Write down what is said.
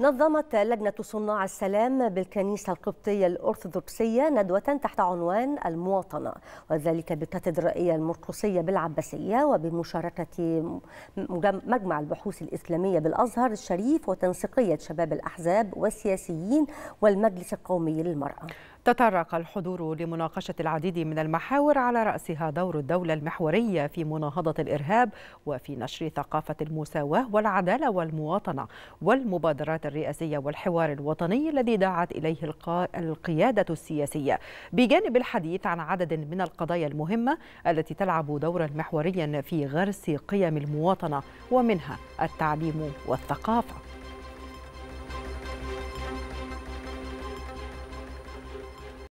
نظمت لجنة صناع السلام بالكنيسة القبطية الأرثوذكسية ندوة تحت عنوان المواطنة وذلك بالكاتدرائية المرقسية بالعباسية وبمشاركة مجمع البحوث الإسلامية بالأزهر الشريف وتنسيقية شباب الأحزاب والسياسيين والمجلس القومي للمرأة تطرق الحضور لمناقشة العديد من المحاور على رأسها دور الدولة المحورية في مناهضة الإرهاب وفي نشر ثقافة المساواة والعدالة والمواطنة والمبادرات الرئاسية والحوار الوطني الذي دعت إليه القيادة السياسية بجانب الحديث عن عدد من القضايا المهمة التي تلعب دورا محوريا في غرس قيم المواطنة ومنها التعليم والثقافة